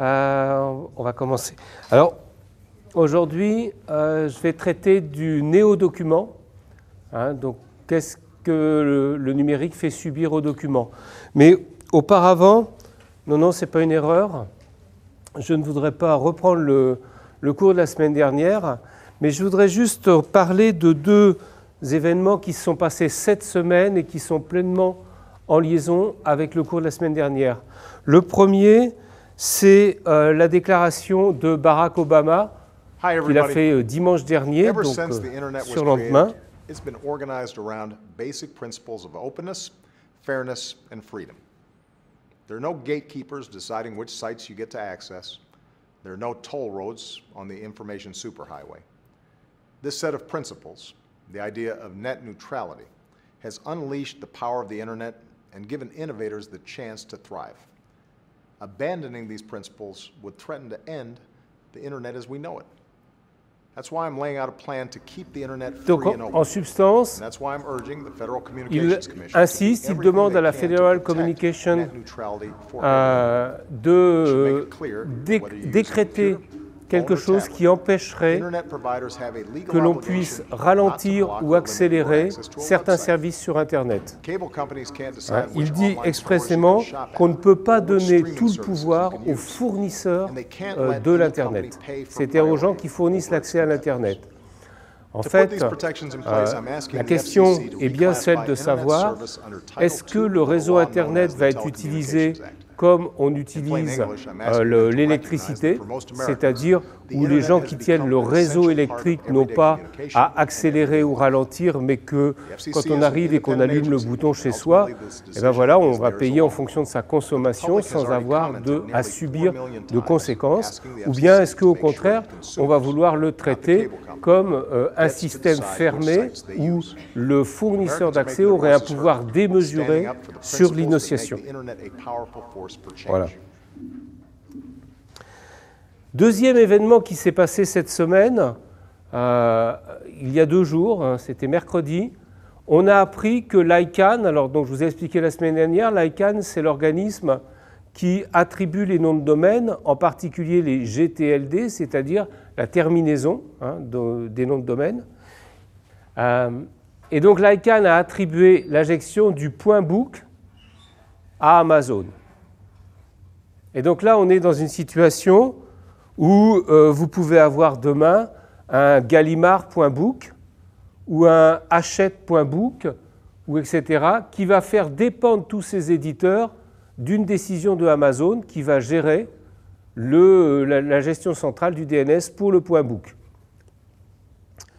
Euh, on va commencer. Alors, aujourd'hui, euh, je vais traiter du néo-document. Hein, donc, qu'est-ce que le, numérique fait subir au document Mais auparavant, non, non, ce n'est pas une erreur. Je ne voudrais pas reprendre le, le cours de la semaine dernière, mais je voudrais juste parler de deux événements qui se sont passés cette semaine et qui sont pleinement en liaison avec le cours de la semaine dernière. Le premier, c'est euh, la déclaration de Barack Obama qu'il a fait euh, dimanche dernier, donc euh, sur lendemain. It's been organized around basic principles of openness, fairness, and freedom. There are no gatekeepers deciding which sites you get to access. There are no toll roads on the information superhighway. This set of principles, the idea of net neutrality, has unleashed the power of the internet and given innovators the chance to thrive. Abandoning these principles would threaten to end the Internet as we know it. That's why I'm laying out a plan to keep the Internet free Donc, en, and open. en substance, and that's why I'm urging the Federal Communications il Commission insiste, il demande à la Federal Communication euh, de décréter quelque chose qui empêcherait que l'on puisse ralentir ou accélérer certains services sur Internet. Hein, il dit expressément qu'on ne peut pas donner tout le pouvoir aux fournisseurs euh, de l'Internet, c'est-à-dire aux gens qui fournissent l'accès à l'Internet. En fait, euh, la question est bien celle de savoir est-ce que le réseau Internet va être utilisé comme on utilise euh, l'électricité, c'est-à-dire où les gens qui tiennent le réseau électrique n'ont pas à accélérer ou ralentir, mais que quand on arrive et qu'on allume le bouton chez soi, et eh ben voilà, on va payer en fonction de sa consommation sans avoir de, à subir de conséquences. Ou bien est-ce qu'au contraire, on va vouloir le traiter comme euh, un système fermé où le fournisseur d'accès aurait un pouvoir démesuré sur l'innociation? Voilà. Deuxième événement qui s'est passé cette semaine, euh, il y a deux jours, hein, c'était mercredi, on a appris que l'ICANN, alors donc je vous ai expliqué la semaine dernière, l'ICANN c'est l'organisme qui attribue les noms de domaine en particulier les GTLD, c'est-à-dire la terminaison hein, des noms de domaine. Euh, et donc l'ICANN a attribué l'injection du point book à Amazon. Et donc là, on est dans une situation où euh, vous pouvez avoir demain un Gallimard.book ou un Hachette.book ou etc. qui va faire dépendre tous ces éditeurs d'une décision de Amazon qui va gérer la, gestion centrale du DNS pour le point book.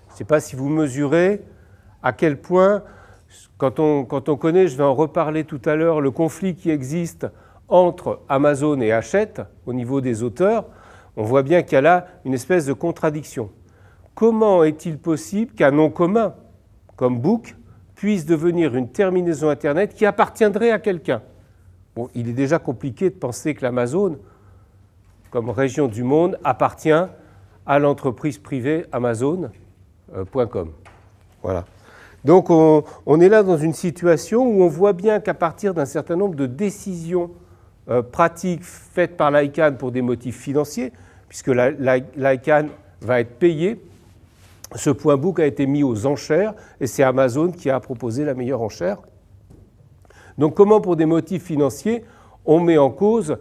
Je ne sais pas si vous mesurez à quel point, quand on connaît, je vais en reparler tout à l'heure, le conflit qui existe entre Amazon et Hachette au niveau des auteurs, on voit bien qu'il y a là une espèce de contradiction. Comment est-il possible qu'un nom commun, comme Book, puisse devenir une terminaison Internet qui appartiendrait à quelqu'un Bon, il est déjà compliqué de penser que l'Amazon, comme région du monde, appartient à l'entreprise privée Amazon.com. Euh, voilà. Donc on, est là dans une situation où on voit bien qu'à partir d'un certain nombre de décisions euh, pratique faite par l'ICANN pour des motifs financiers, puisque l'ICANN va être payé. Ce point book a été mis aux enchères et c'est Amazon qui a proposé la meilleure enchère. Donc comment pour des motifs financiers, on met en cause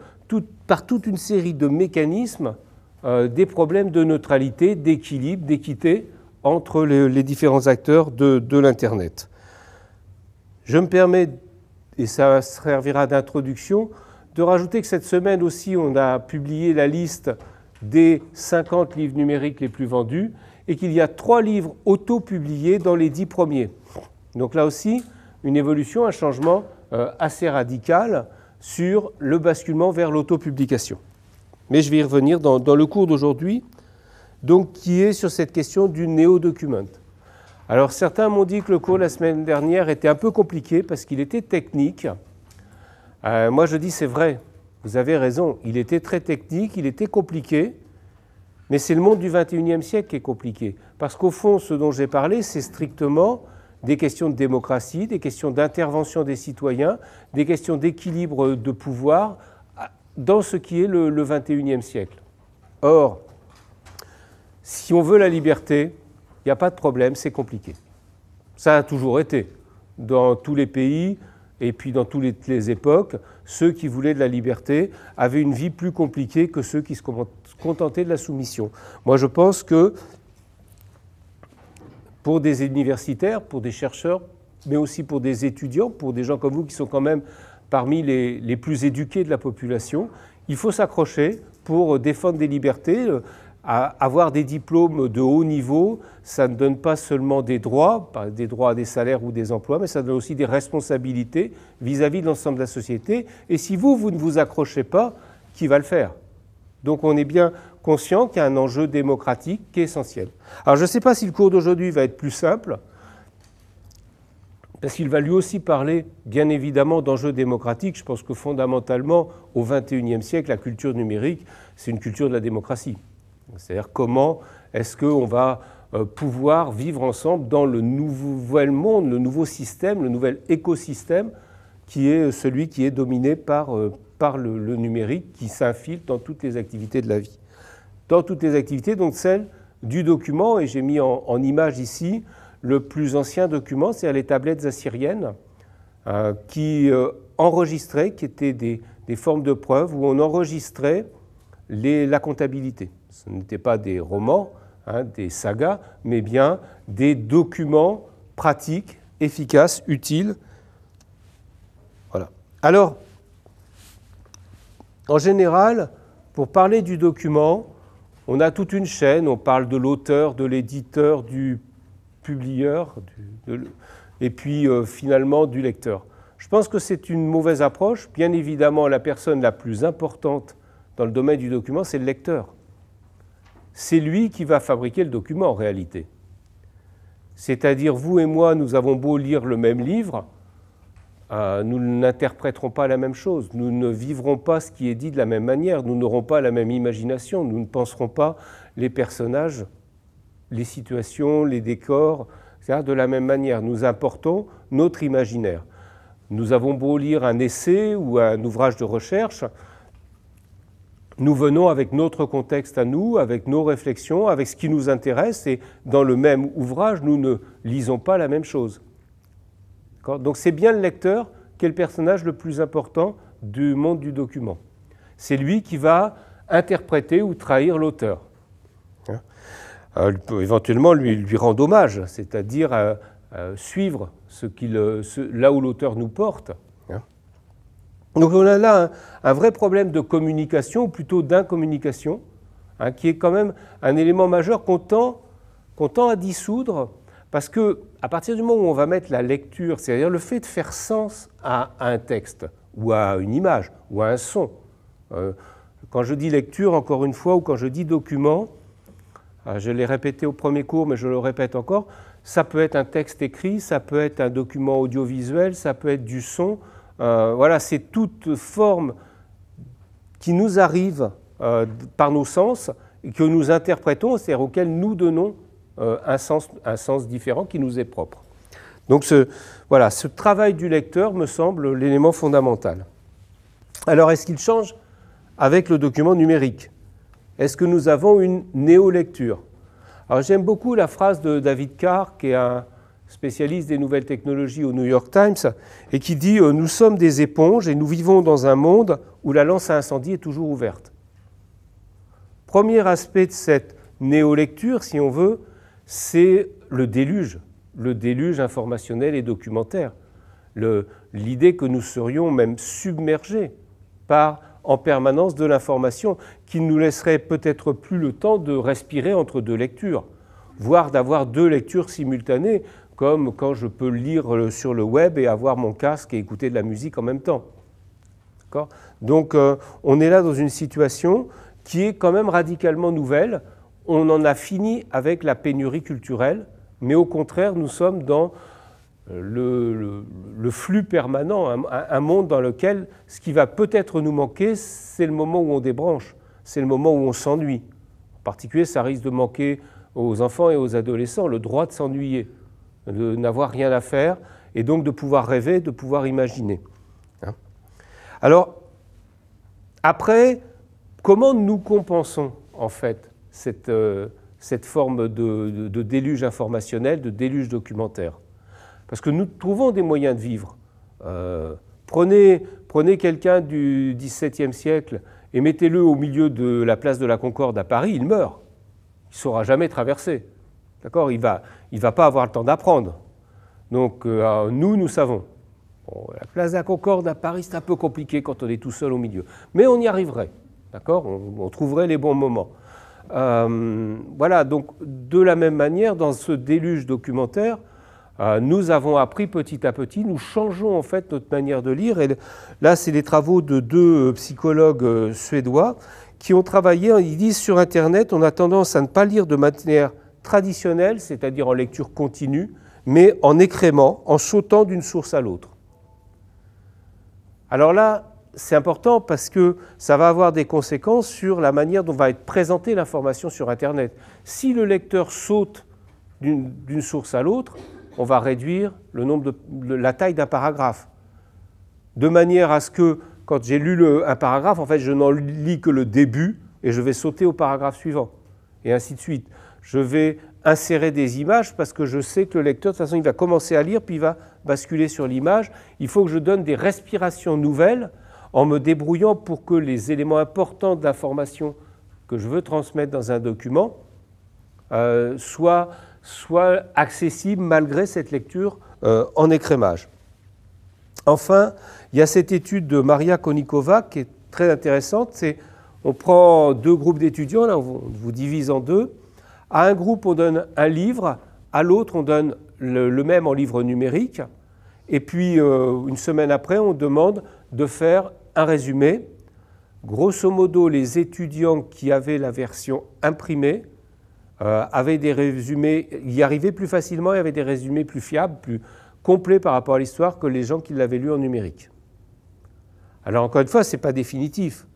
par toute une série de mécanismes euh, des problèmes de neutralité, d'équilibre, d'équité entre les, différents acteurs de, de l'Internet. Je me permets, et ça servira d'introduction, de rajouter que cette semaine aussi, on a publié la liste des 50 livres numériques les plus vendus et qu'il y a trois livres auto-publiés dans les dix premiers. Donc là aussi, une évolution, un changement euh, assez radical sur le basculement vers l'autopublication. Mais je vais y revenir dans, le cours d'aujourd'hui, donc qui est sur cette question du néo-document. Alors certains m'ont dit que le cours la semaine dernière était un peu compliqué parce qu'il était technique. Euh, moi, je dis c'est vrai. Vous avez raison. Il était très technique, il était compliqué. Mais c'est le monde du 21e siècle qui est compliqué. Parce qu'au fond, ce dont j'ai parlé, c'est strictement des questions de démocratie, des questions d'intervention des citoyens, des questions d'équilibre de pouvoir dans ce qui est le, le e siècle. Or, si on veut la liberté, il n'y a pas de problème, c'est compliqué. Ça a toujours été. Dans tous les pays, et puis dans toutes les époques, ceux qui voulaient de la liberté avaient une vie plus compliquée que ceux qui se contentaient de la soumission. Moi, je pense que pour des universitaires, pour des chercheurs, mais aussi pour des étudiants, pour des gens comme vous qui sont quand même parmi les, plus éduqués de la population, il faut s'accrocher pour défendre des libertés. Euh, avoir des diplômes de haut niveau, ça ne donne pas seulement des droits, des droits à des salaires ou des emplois, mais ça donne aussi des responsabilités vis-à-vis de l'ensemble de la société. Et si vous, vous ne vous accrochez pas, qui va le faire Donc on est bien conscient qu'il y a un enjeu démocratique qui est essentiel. Alors je ne sais pas si le cours d'aujourd'hui va être plus simple, parce qu'il va lui aussi parler, bien évidemment, d'enjeux démocratiques. Je pense que fondamentalement, au XXIe siècle, la culture numérique, c'est une culture de la démocratie. C'est-à-dire comment est-ce qu'on va euh, pouvoir vivre ensemble dans le nouvel monde, le nouveau système, le nouvel écosystème qui est celui qui est dominé par, euh, le, numérique, qui s'infiltre dans toutes les activités de la vie. Dans toutes les activités, donc celle du document, et j'ai mis en, image ici le plus ancien document, c'est-à-dire les tablettes assyriennes, euh, qui enregistraient, qui étaient des, formes de preuves où on enregistrait la comptabilité. Ce n'était pas des romans, hein, des sagas, mais bien des documents pratiques, efficaces, utiles. Voilà. Alors, en général, pour parler du document, on a toute une chaîne, on parle de l'auteur, de l'éditeur, du publieur, et puis euh, finalement du lecteur. Je pense que c'est une mauvaise approche. Bien évidemment, la personne la plus importante dans le domaine du document, c'est le lecteur c'est lui qui va fabriquer le document en réalité. C'est-à-dire, vous et moi, nous avons beau lire le même livre, euh, nous n'interpréterons pas la même chose, nous ne vivrons pas ce qui est dit de la même manière, nous n'aurons pas la même imagination, nous ne penserons pas les personnages, les situations, les décors, etc., de la même manière. Nous importons notre imaginaire. Nous avons beau lire un essai ou un ouvrage de recherche, nous venons avec notre contexte à nous, avec nos réflexions, avec ce qui nous intéresse, et dans le même ouvrage, nous ne lisons pas la même chose. Donc c'est bien le lecteur qui est le personnage le plus important du monde du document. C'est lui qui va interpréter ou trahir l'auteur. Hein euh, éventuellement, lui, lui rendre hommage, c'est-à-dire euh, euh, suivre ce là où l'auteur nous porte. Donc on a là un, vrai problème de communication, ou plutôt d'incommunication, hein, qui est quand même un élément majeur qu'on tend, à dissoudre, parce que à partir du moment où on va mettre la lecture, c'est-à-dire le fait de faire sens à, un texte, ou à une image, ou à un son, hein, quand je dis lecture, encore une fois, ou quand je dis document, ah, je l'ai répété au premier cours, mais je le répète encore, ça peut être un texte écrit, ça peut être un document audiovisuel, ça peut être du son, euh, voilà, c'est toute forme qui nous arrive euh, par nos sens et que nous interprétons, c'est-à-dire auquel nous donnons euh, un, sens, différent qui nous est propre. Donc ce, voilà, ce travail du lecteur me semble l'élément fondamental. Alors est-ce qu'il change avec le document numérique Est-ce que nous avons une néolecture Alors j'aime beaucoup la phrase de David Carr, qui est un, spécialiste des nouvelles technologies au New York Times, et qui dit euh, Nous sommes des éponges et nous vivons dans un monde où la lance à incendie est toujours ouverte. Premier aspect de cette néolecture, si on veut, c'est le déluge, le déluge informationnel et documentaire. L'idée que nous serions même submergés par en permanence de l'information qui ne nous laisserait peut-être plus le temps de respirer entre deux lectures, voire d'avoir deux lectures simultanées comme quand je peux lire euh, sur le web et avoir mon casque et écouter de la musique en même temps. Donc euh, on est là dans une situation qui est quand même radicalement nouvelle. On en a fini avec la pénurie culturelle, mais au contraire, nous sommes dans euh, le, flux permanent, un, monde dans lequel ce qui va peut-être nous manquer, c'est le moment où on débranche, c'est le moment où on s'ennuie. En particulier, ça risque de manquer aux enfants et aux adolescents le droit de s'ennuyer de n'avoir rien à faire et donc de pouvoir rêver, de pouvoir imaginer. Hein. Alors, après, comment nous compensons en fait cette, euh, cette forme de, déluge informationnel, de déluge documentaire Parce que nous trouvons des moyens de vivre. Euh, prenez prenez quelqu'un du XVIIe siècle et mettez-le au milieu de la place de la Concorde à Paris, il meurt. Il ne saura jamais traverser. D'accord il va, il ne va pas avoir le temps d'apprendre. Donc euh, nous, nous savons. la place de la Concorde à Paris, c'est un peu compliqué quand on est tout seul au milieu. Mais on y arriverait, d'accord on, trouverait les bons moments. Euh, voilà, donc de la même manière, dans ce déluge documentaire, euh, nous avons appris petit à petit, nous changeons en fait notre manière de lire. Et là, c'est les travaux de deux psychologues suédois qui ont travaillé, ils disent sur Internet, on a tendance à ne pas lire de manière traditionnelle, c'est-à-dire en lecture continue, mais en écrémant, en sautant d'une source à l'autre. Alors là, c'est important parce que ça va avoir des conséquences sur la manière dont va être présentée l'information sur Internet. Si le lecteur saute d'une source à l'autre, on va réduire la taille d'un paragraphe. De manière à ce que, quand j'ai lu un paragraphe, en fait, je n'en lis que le début et je vais sauter au paragraphe suivant. Et ainsi de suite je vais insérer des images parce que je sais que le lecteur, de toute façon, il va commencer à lire, puis il va basculer sur l'image. Il faut que je donne des respirations nouvelles en me débrouillant pour que les éléments importants de l'information que je veux transmettre dans un document euh, soient, accessibles malgré cette lecture euh, en écrémage. Enfin, il y a cette étude de Maria Konikova qui est très intéressante. C'est on prend deux groupes d'étudiants, on vous divise en deux. À un groupe, on donne un livre, à l'autre, on donne le, même en livre numérique. Et puis, euh, une semaine après, on demande de faire un résumé. Grosso modo, les étudiants qui avaient la version imprimée euh, avaient des résumés, y arrivaient plus facilement et avaient des résumés plus fiables, plus complets par rapport à l'histoire que les gens qui l'avaient lu en numérique. Alors, encore une fois, ce n'est pas définitif.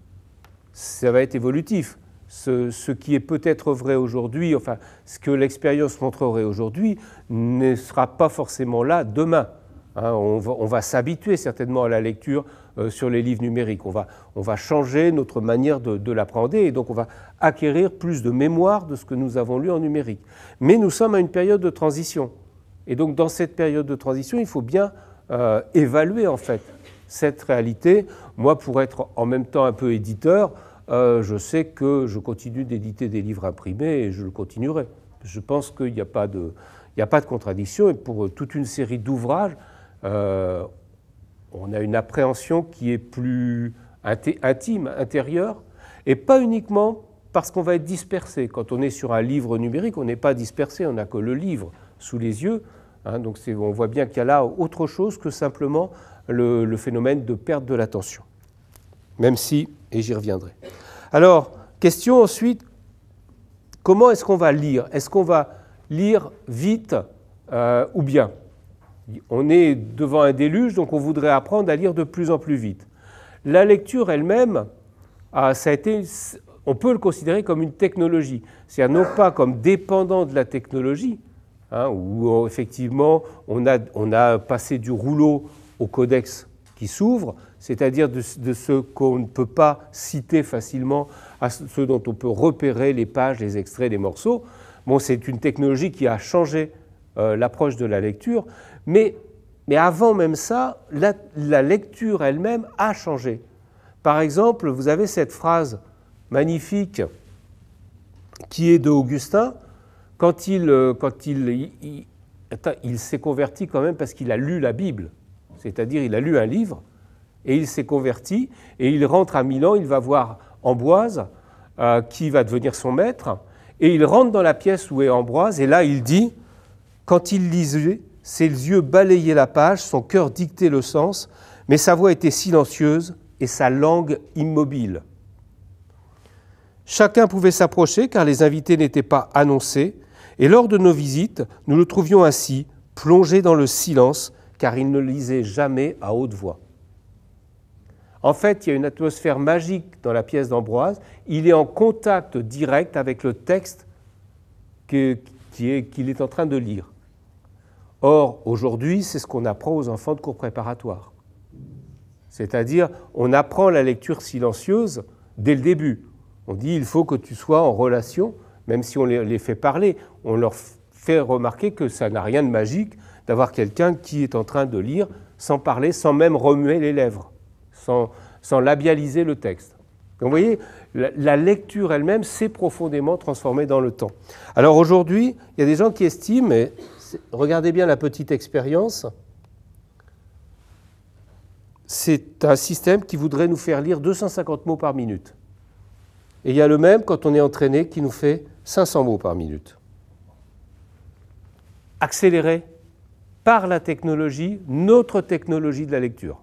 Ça va être évolutif. Ce, qui est peut-être vrai aujourd'hui, enfin, ce que l'expérience montrerait aujourd'hui, ne sera pas forcément là demain. Hein, on va, s'habituer certainement à la lecture euh, sur les livres numériques. On va, changer notre manière de, l'apprendre et donc on va acquérir plus de mémoire de ce que nous avons lu en numérique. Mais nous sommes à une période de transition. Et donc dans cette période de transition, il faut bien euh, évaluer en fait cette réalité. Moi, pour être en même temps un peu éditeur, euh, je sais que je continue d'éditer des livres imprimés et je le continuerai. Je pense qu'il n'y a, pas de, il a pas de contradiction et pour euh, toute une série d'ouvrages, euh, on a une appréhension qui est plus intime, intérieure, et pas uniquement parce qu'on va être dispersé. Quand on est sur un livre numérique, on n'est pas dispersé, on n'a que le livre sous les yeux. Hein. donc on voit bien qu'il y a là autre chose que simplement le, le phénomène de perte de l'attention. Même si et j'y reviendrai. Alors, question ensuite, comment est-ce qu'on va lire Est-ce qu'on va lire vite euh, ou bien On est devant un déluge, donc on voudrait apprendre à lire de plus en plus vite. La lecture elle-même, ah, ça a été, on peut le considérer comme une technologie, c'est-à-dire non pas comme dépendant de la technologie, hein, où oh, effectivement on on a passé du rouleau au codex qui s'ouvre, c'est-à-dire de, ce qu'on ne peut pas citer facilement, à ceux dont on peut repérer les pages, les extraits, les morceaux. Bon, c'est une technologie qui a changé euh, l'approche de la lecture, mais, avant même ça, la, lecture elle-même a changé. Par exemple, vous avez cette phrase magnifique qui est de Augustin, quand il, euh, il s'est converti quand même parce qu'il a lu la Bible, c'est-à-dire il a lu un livre, et il s'est converti, et il rentre à Milan, il va voir Ambroise, euh, qui va devenir son maître, et il rentre dans la pièce où est Ambroise, et là il dit, quand il lisait, ses yeux balayaient la page, son cœur dictait le sens, mais sa voix était silencieuse et sa langue immobile. Chacun pouvait s'approcher car les invités n'étaient pas annoncés, et lors de nos visites, nous le trouvions ainsi, plongé dans le silence, car il ne lisait jamais à haute voix. En fait, il y a une atmosphère magique dans la pièce d'Ambroise. Il est en contact direct avec le texte qu'il est, en train de lire. Or, aujourd'hui, c'est ce qu'on apprend aux enfants de cours préparatoires. C'est-à-dire, on apprend la lecture silencieuse dès le début. On dit, il faut que tu sois en relation, même si on les fait parler, on leur fait remarquer que ça n'a rien de magique d'avoir quelqu'un qui est en train de lire sans parler, sans même remuer les lèvres sans, labialiser le texte. vous voyez, la, lecture elle-même s'est profondément transformée dans le temps. Alors aujourd'hui, il y a des gens qui estiment, et regardez bien la petite expérience, c'est un système qui voudrait nous faire lire 250 mots par minute. Et il y a le même quand on est entraîné qui nous fait 500 mots par minute. Accéléré par la technologie, notre technologie de la lecture.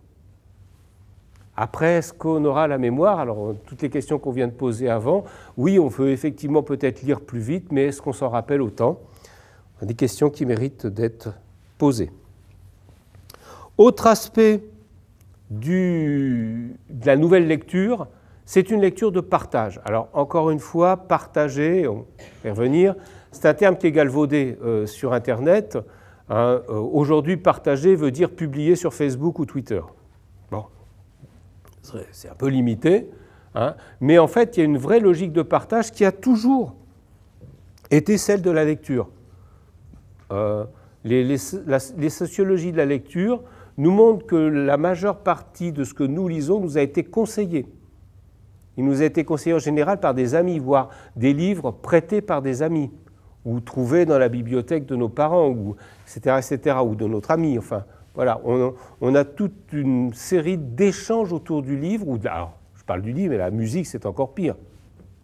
Après, est-ce qu'on aura la mémoire Alors, euh, toutes les questions qu'on vient de poser avant, oui, on veut effectivement peut-être lire plus vite, mais est-ce qu'on s'en rappelle autant Des questions qui méritent d'être posées. Autre aspect de la nouvelle lecture, c'est une lecture de partage. Alors, encore une fois, partager, on va revenir, c'est un terme qui est galvaudé euh, sur Internet. Hein, euh, aujourd'hui, partager veut dire publier sur Facebook ou Twitter. C'est un peu limité. Hein. mais en fait, il y a une vraie logique de partage qui a toujours été celle de la lecture. Euh, les, sociologies de la lecture nous montrent que la majeure partie de ce que nous lisons nous a été conseillé. Il nous a été conseillé en général par des amis, voire des livres prêtés par des amis, ou trouvés dans la bibliothèque de nos parents, ou, etc., etc., ou de notre ami, enfin, voilà, on, a toute une série d'échanges autour du livre, ou je parle du livre, mais la musique, c'est encore pire.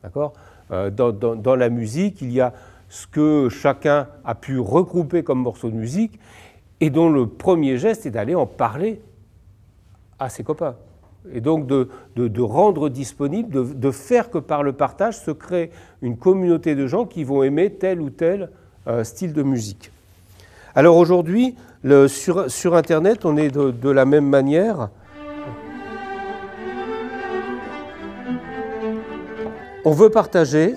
D'accord euh, dans, la musique, il y a ce que chacun a pu regrouper comme morceau de musique et dont le premier geste est d'aller en parler à ses copains. Et donc de, rendre disponible, de, faire que par le partage se crée une communauté de gens qui vont aimer tel ou tel euh, style de musique. Alors aujourd'hui, sur, sur, Internet, on est de, la même manière. On veut partager.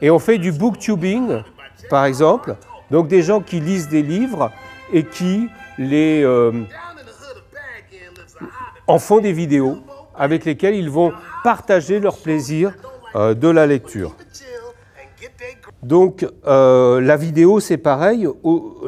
Et on fait du booktubing, par exemple. Donc des gens qui lisent des livres et qui les, euh, en font des vidéos avec lesquelles ils vont partager leur plaisir euh, de la lecture. Donc euh, la vidéo, c'est pareil.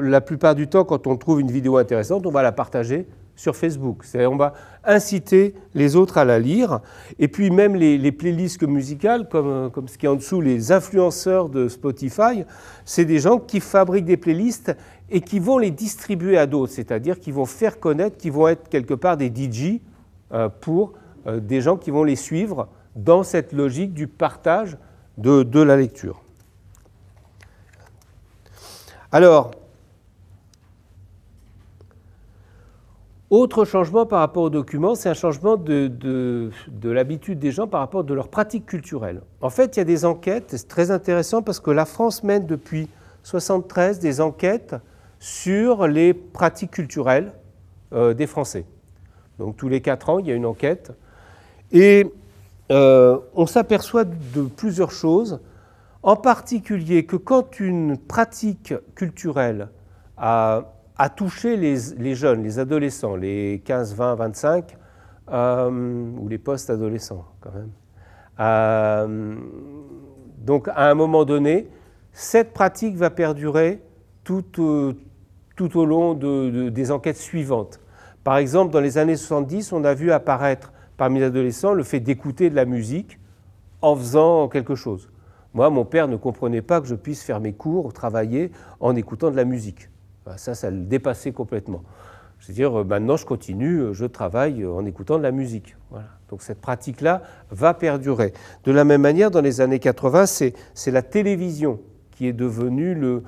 la plupart du temps, quand on trouve une vidéo intéressante, on va la partager sur Facebook. cest on va inciter les autres à la lire. Et puis même les, playlists musicales, comme, ce qui est en dessous, les influenceurs de Spotify, c'est des gens qui fabriquent des playlists et qui vont les distribuer à d'autres, c'est-à-dire qui vont faire connaître, qui vont être quelque part des DJ euh, pour euh, des gens qui vont les suivre dans cette logique du partage de la lecture. Alors, autre changement par rapport au document, c'est un changement de, l'habitude des gens par rapport de leurs pratiques culturelles. En fait, il y a des enquêtes, c'est très intéressant parce que la France mène depuis 1973 des enquêtes sur les pratiques culturelles euh, des Français. Donc tous les quatre ans, il y a une enquête. Et euh, on s'aperçoit de plusieurs choses. En particulier que quand une pratique culturelle a, touché les, jeunes, les adolescents, les 15, 20, 25, ou les post-adolescents quand même, euh, donc à un moment donné, cette pratique va perdurer tout, euh, au long des enquêtes suivantes. Par exemple, dans les années 70, on a vu apparaître parmi les adolescents le fait d'écouter de la musique en faisant quelque chose. Moi, mon père ne comprenait pas que je puisse faire mes cours, travailler en écoutant de la musique. Ça, ça le dépassait complètement. C'est-à-dire, euh, maintenant, je continue, euh, je travaille euh, en écoutant de la musique. Donc cette pratique-là va perdurer. De la même manière, dans les années 80, c'est la télévision qui est devenue le,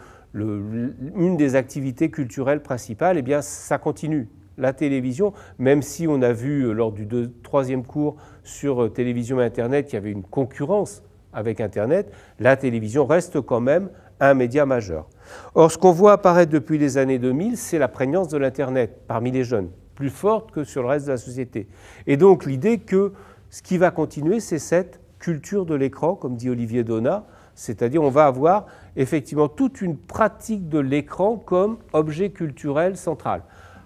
une des activités culturelles principales. Eh bien, ça continue. La télévision, même si on a vu lors du troisième cours sur télévision et Internet qu'il y avait une concurrence avec Internet, la télévision reste quand même un média majeur. Or, ce qu'on voit apparaître depuis les années 2000, c'est la prégnance de l'Internet parmi les jeunes, plus forte que sur le reste de la société. Et donc l'idée que ce qui va continuer, c'est cette culture de l'écran, comme dit Olivier Donat, c'est-à-dire on va avoir effectivement toute une pratique de l'écran comme objet culturel central.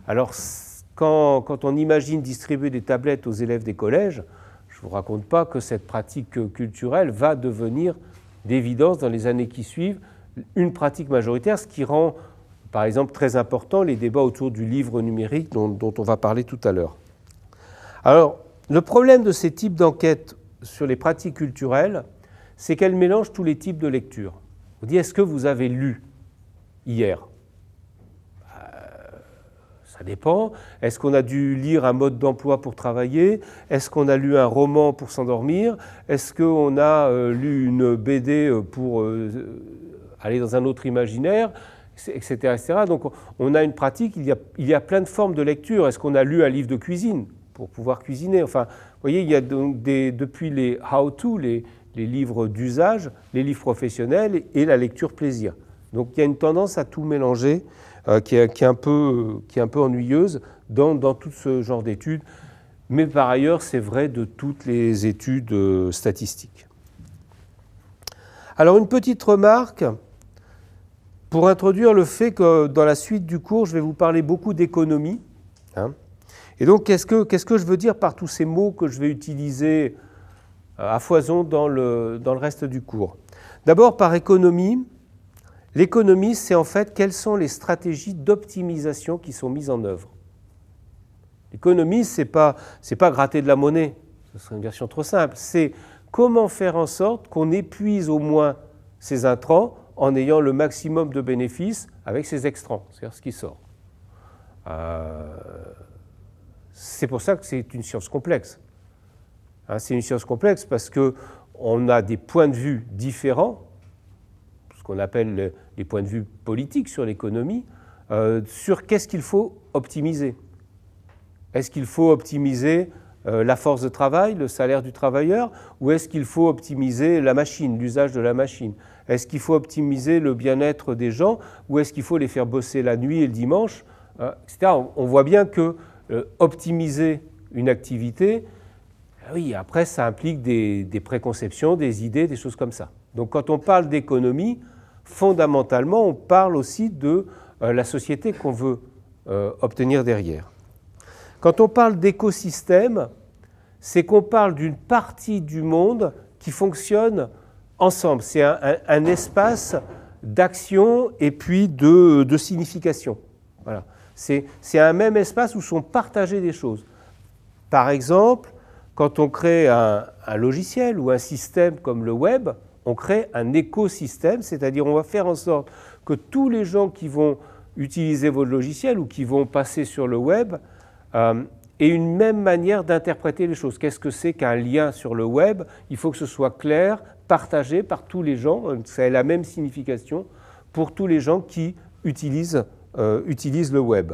Alors quand, quand on imagine distribuer des tablettes aux élèves des collèges, ne vous raconte pas que cette pratique culturelle va devenir d'évidence dans les années qui suivent une pratique majoritaire, ce qui rend par exemple très important les débats autour du livre numérique dont, dont on va parler tout à l'heure. Alors, le problème de ces types d'enquêtes sur les pratiques culturelles, c'est qu'elles mélangent tous les types de lecture. On dit est-ce que vous avez lu hier ça dépend. Est-ce qu'on a dû lire un mode d'emploi pour travailler Est-ce qu'on a lu un roman pour s'endormir Est-ce qu'on a euh, lu une BD euh, pour euh, aller dans un autre imaginaire etc., Donc on a une pratique, il y a, plein de formes de lecture. Est-ce qu'on a lu un livre de cuisine pour pouvoir cuisiner Enfin, vous voyez, il y a donc des, depuis les how-to, les, les livres d'usage, les livres professionnels et la lecture plaisir. Donc il y a une tendance à tout mélanger euh, qui est, un peu, ennuyeuse dans, tout ce genre d'études. Mais par ailleurs, c'est vrai de toutes les études euh, statistiques. Alors une petite remarque pour introduire le fait que dans la suite du cours, je vais vous parler beaucoup d'économie. Hein. et donc, qu'est-ce que, je veux dire par tous ces mots que je vais utiliser euh, à foison dans le reste du cours D'abord, par économie, L'économie, c'est en fait quelles sont les stratégies d'optimisation qui sont mises en œuvre. L'économie, ce n'est pas, gratter de la monnaie, ce serait une version trop simple, c'est comment faire en sorte qu'on épuise au moins ses intrants en ayant le maximum de bénéfices avec ses extrants, c'est-à-dire ce qui sort. Euh, c'est pour ça que c'est une science complexe. Hein, c'est une science complexe parce qu'on a des points de vue différents ce qu'on appelle les points de vue politiques sur l'économie, euh, sur qu'est-ce qu'il faut optimiser. Est-ce qu'il faut optimiser euh, la force de travail, le salaire du travailleur, ou est-ce qu'il faut optimiser la machine, l'usage de la machine Est-ce qu'il faut optimiser le bien-être des gens, ou est-ce qu'il faut les faire bosser la nuit et le dimanche, euh, etc. On, voit bien que optimiser une activité, ah oui, après, ça implique des, préconceptions, des idées, des choses comme ça. Donc quand on parle d'économie, fondamentalement, on parle aussi de euh, la société qu'on veut euh, obtenir derrière. Quand on parle d'écosystème, c'est qu'on parle d'une partie du monde qui fonctionne ensemble. C'est un, espace d'action et puis de, signification. Voilà. C'est un même espace où sont partagées des choses. Par exemple, quand on crée un logiciel ou un système comme le web, on crée un écosystème, c'est-à-dire on va faire en sorte que tous les gens qui vont utiliser votre logiciel ou qui vont passer sur le web euh, aient une même manière d'interpréter les choses. Qu'est-ce que c'est qu'un lien sur le web Il faut que ce soit clair, partagé par tous les gens, ça ait la même signification pour tous les gens qui utilisent, euh, utilisent le web.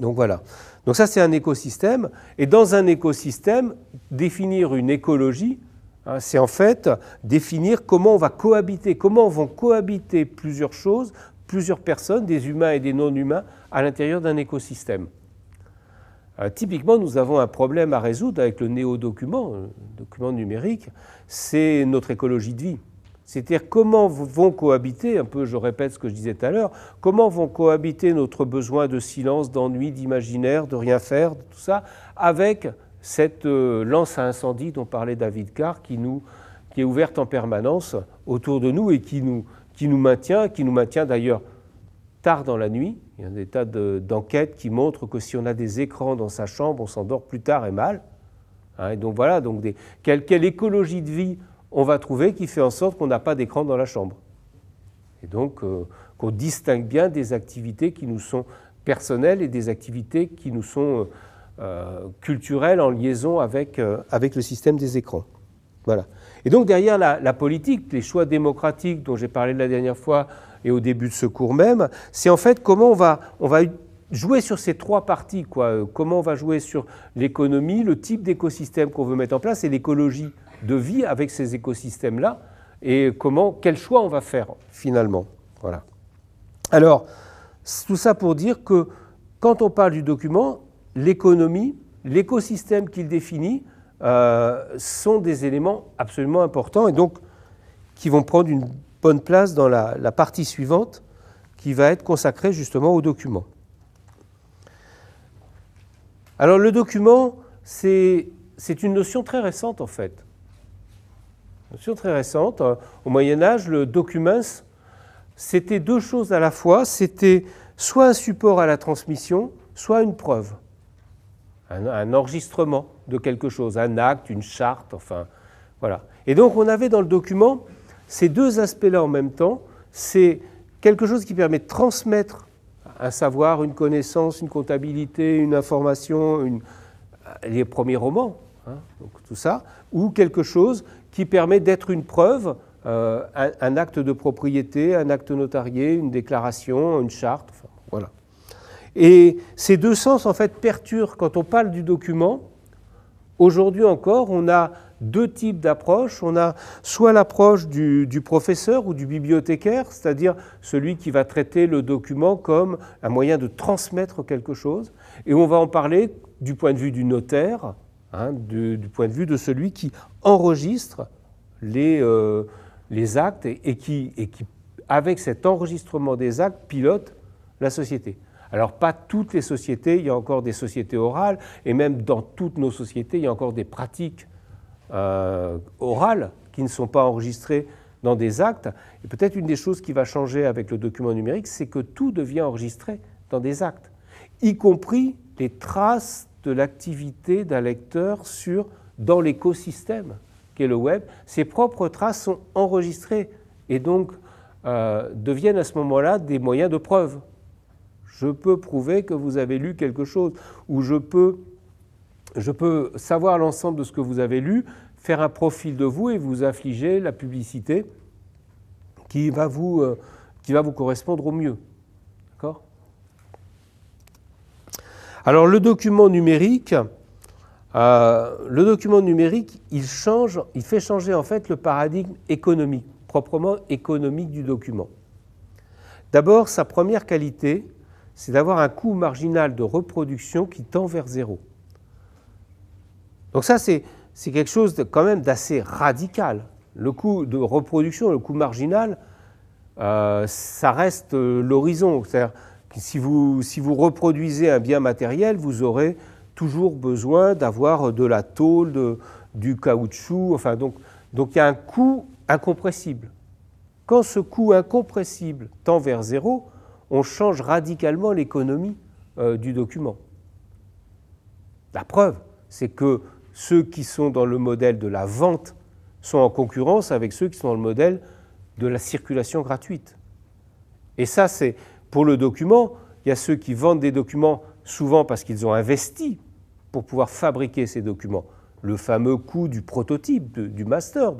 Donc voilà. Donc ça c'est un écosystème. Et dans un écosystème, définir une écologie, Hein, c'est en fait définir comment on va cohabiter, comment vont cohabiter plusieurs choses, plusieurs personnes, des humains et des non-humains, à l'intérieur d'un écosystème. Euh, typiquement, nous avons un problème à résoudre avec le néo-document, le euh, document numérique, c'est notre écologie de vie. C'est-à-dire comment vont cohabiter, un peu je répète ce que je disais tout à l'heure, comment vont cohabiter notre besoin de silence, d'ennui, d'imaginaire, de rien faire, de tout ça, avec cette euh, lance à incendie dont parlait David Carr qui, nous, qui est ouverte en permanence autour de nous et qui nous, qui nous maintient, qui nous maintient d'ailleurs tard dans la nuit. Il y a des tas d'enquêtes qui montrent que si on a des écrans dans sa chambre, on s'endort plus tard et mal. Hein, et donc voilà, donc des, quelle, écologie de vie on va trouver qui fait en sorte qu'on n'a pas d'écran dans la chambre. Et donc euh, qu'on distingue bien des activités qui nous sont personnelles et des activités qui nous sont... Euh, euh, culturelle en liaison avec, euh, avec le système des écrans. Voilà. Et donc derrière la, la politique, les choix démocratiques dont j'ai parlé la dernière fois et au début de ce cours même, c'est en fait comment on va, on va jouer sur ces trois parties, quoi. Euh, comment on va jouer sur l'économie, le type d'écosystème qu'on veut mettre en place et l'écologie de vie avec ces écosystèmes-là, et comment, quel choix on va faire finalement. Voilà. Alors, tout ça pour dire que quand on parle du document, l'économie, l'écosystème qu'il définit euh, sont des éléments absolument importants et donc qui vont prendre une bonne place dans la, la partie suivante qui va être consacrée justement au document. Alors le document, c'est une notion très récente en fait. Une notion très récente. Au Moyen Âge, le document, c'était deux choses à la fois. C'était soit un support à la transmission, soit une preuve un, enregistrement de quelque chose, un acte, une charte, enfin, voilà. Et donc on avait dans le document ces deux aspects-là en même temps. C'est quelque chose qui permet de transmettre un savoir, une connaissance, une comptabilité, une information, les premiers romans, hein, donc tout ça, ou quelque chose qui permet d'être une preuve, euh, un, un, acte de propriété, un acte notarié, une déclaration, une charte, enfin, voilà. Et ces deux sens, en fait, perturbent. Quand on parle du document, aujourd'hui encore, on a deux types d'approches. On a soit l'approche du, professeur ou du bibliothécaire, c'est-à-dire celui qui va traiter le document comme un moyen de transmettre quelque chose, et on va en parler du point de vue du notaire, hein, du, point de vue de celui qui enregistre les, euh, actes et qui, avec cet enregistrement des actes, pilote la société. Alors pas toutes les sociétés, il y a encore des sociétés orales, et même dans toutes nos sociétés, il y a encore des pratiques euh, orales qui ne sont pas enregistrées dans des actes. Et peut-être une des choses qui va changer avec le document numérique, c'est que tout devient enregistré dans des actes, y compris les traces de l'activité d'un lecteur sur, dans l'écosystème qu'est le web. Ses propres traces sont enregistrées et donc euh, deviennent à ce moment-là des moyens de preuve. Je peux prouver que vous avez lu quelque chose, ou je peux, je peux savoir l'ensemble de ce que vous avez lu, faire un profil de vous et vous affliger la publicité qui va vous, euh, qui va vous correspondre au mieux. D'accord Alors le document numérique, euh, le document numérique, il change, il fait changer en fait le paradigme économique, proprement économique du document. D'abord, sa première qualité, c'est d'avoir un coût marginal de reproduction qui tend vers zéro. Donc ça, c'est quelque chose quand même d'assez radical. Le coût de reproduction, le coût marginal, euh, ça reste euh, l'horizon. C'est-à-dire que si vous, reproduisez un bien matériel, vous aurez toujours besoin d'avoir de la tôle, du caoutchouc. Enfin, donc, donc il y a un coût incompressible. Quand ce coût incompressible tend vers zéro, on change radicalement l'économie euh, du document. La preuve, c'est que ceux qui sont dans le modèle de la vente sont en concurrence avec ceux qui sont dans le modèle de la circulation gratuite. Et ça, c'est pour le document, il y a ceux qui vendent des documents souvent parce qu'ils ont investi pour pouvoir fabriquer ces documents. Le fameux coût du prototype, du master,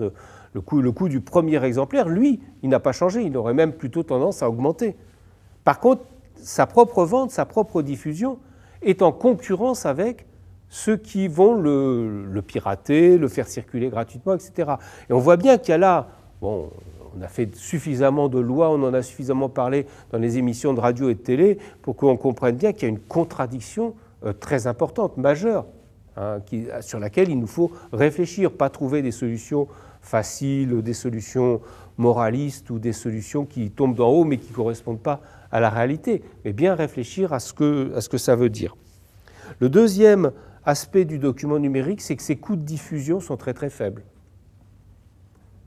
le coût du premier exemplaire, lui, il n'a pas changé, il aurait même plutôt tendance à augmenter. Par contre, sa propre vente, sa propre diffusion est en concurrence avec ceux qui vont le, pirater, le faire circuler gratuitement, etc. Et on voit bien qu'il y a là, on a fait suffisamment de lois, on en a suffisamment parlé dans les émissions de radio et de télé pour qu'on comprenne bien qu'il y a une contradiction euh, très importante, majeure, hein, sur laquelle il nous faut réfléchir, pas trouver des solutions faciles, des solutions moralistes ou des solutions qui tombent d'en haut mais qui ne correspondent pas à la réalité, mais bien réfléchir à ce que, à ce que ça veut dire. Le deuxième aspect du document numérique, c'est que ses coûts de diffusion sont très très faibles.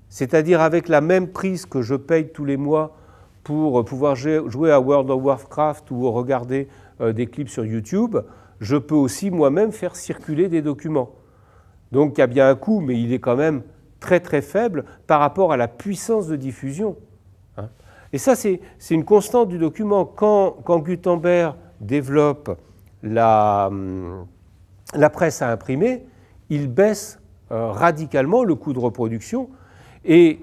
C'est-à-dire avec la même prise que je paye tous les mois pour pouvoir jouer à World of Warcraft ou regarder euh, des clips sur YouTube, je peux aussi moi-même faire circuler des documents. Donc il y a bien un coût, mais il est quand même très très faible par rapport à la puissance de diffusion. Et ça, c'est une constante du document. Quand, Gutenberg développe hum, la, presse à imprimer, il baisse euh, radicalement le coût de reproduction et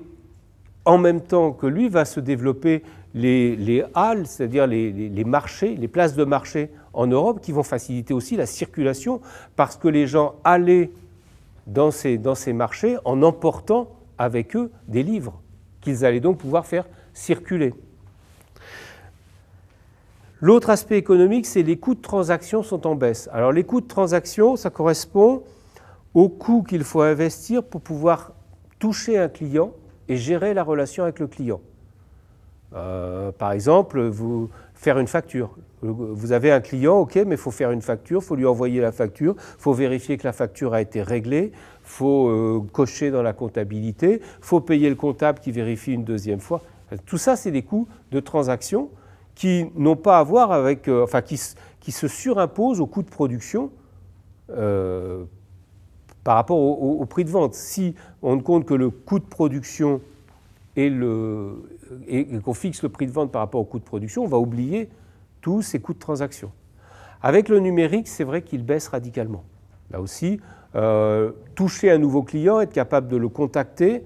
en même temps que lui va se développer les, halles, c'est-à-dire les, marchés, les places de marché en Europe qui vont faciliter aussi la circulation parce que les gens allaient dans ces, dans ces marchés en emportant avec eux des livres qu'ils allaient donc pouvoir faire circuler. L'autre aspect économique, c'est les coûts de transaction sont en baisse. Alors les coûts de transaction, ça correspond au coût qu'il faut investir pour pouvoir toucher un client et gérer la relation avec le client. Euh, par exemple, vous faire une facture. Euh, vous avez un client, ok, mais il faut faire une facture, il faut lui envoyer la facture, il faut vérifier que la facture a été réglée, il faut euh, cocher dans la comptabilité, il faut payer le comptable qui vérifie une deuxième fois, tout ça, c'est des coûts de transaction qui n'ont pas à voir avec, euh, enfin, qui, se surimposent aux coûts de production euh, par rapport au, prix de vente. Si on ne compte que le coût de production et, qu'on fixe le prix de vente par rapport au coût de production, on va oublier tous ces coûts de transaction. Avec le numérique, c'est vrai qu'il baisse radicalement. Là aussi, euh, toucher un nouveau client, être capable de le contacter,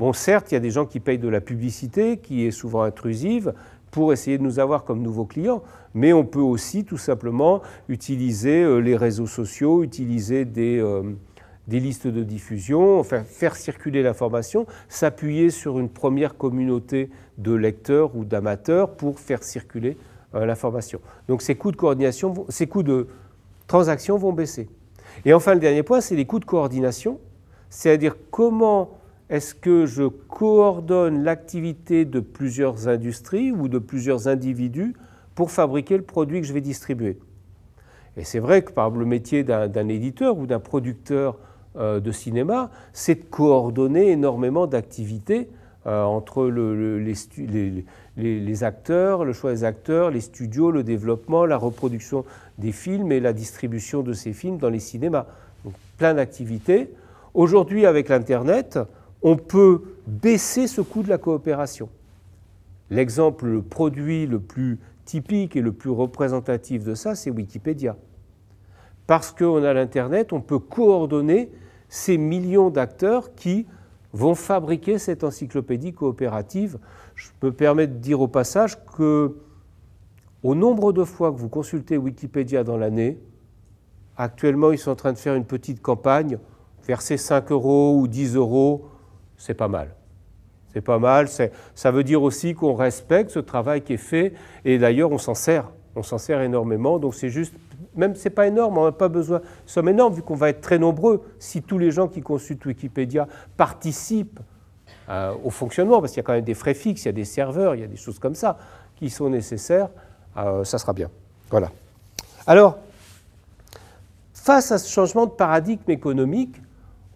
Bon, certes, il y a des gens qui payent de la publicité, qui est souvent intrusive, pour essayer de nous avoir comme nouveaux clients, mais on peut aussi tout simplement utiliser euh, les réseaux sociaux, utiliser euh, des, listes de diffusion, enfin faire circuler l'information, s'appuyer sur une première communauté de lecteurs ou d'amateurs pour faire circuler euh, l'information. Donc ces coûts de coordination, ces coûts de transaction vont baisser. Et enfin, le dernier point, c'est les coûts de coordination, c'est-à-dire comment est-ce que je coordonne l'activité de plusieurs industries ou de plusieurs individus pour fabriquer le produit que je vais distribuer Et c'est vrai que par le métier d'un éditeur ou d'un producteur euh, de cinéma, c'est de coordonner énormément d'activités euh, entre les, les, acteurs, le choix des acteurs, les studios, le développement, la reproduction des films et la distribution de ces films dans les cinémas. Donc plein d'activités. Aujourd'hui, avec l'Internet, on peut baisser ce coût de la coopération. L'exemple, le produit le plus typique et le plus représentatif de ça, c'est Wikipédia. Parce qu'on a l'Internet, on peut coordonner ces millions d'acteurs qui vont fabriquer cette encyclopédie coopérative. Je me permets de dire au passage que au nombre de fois que vous consultez Wikipédia dans l'année, actuellement ils sont en train de faire une petite campagne, verser 5 euros ou 10 euros c'est pas mal. C'est pas mal, ça veut dire aussi qu'on respecte ce travail qui est fait, et d'ailleurs on s'en sert, on s'en sert énormément, donc c'est juste, même c'est pas énorme, on n'a pas besoin, nous sommes énormes vu qu'on va être très nombreux, si tous les gens qui consultent Wikipédia participent euh, au fonctionnement, parce qu'il y a quand même des frais fixes, il y a des serveurs, il y a des choses comme ça qui sont nécessaires, euh, ça sera bien. Voilà. Alors, face à ce changement de paradigme économique,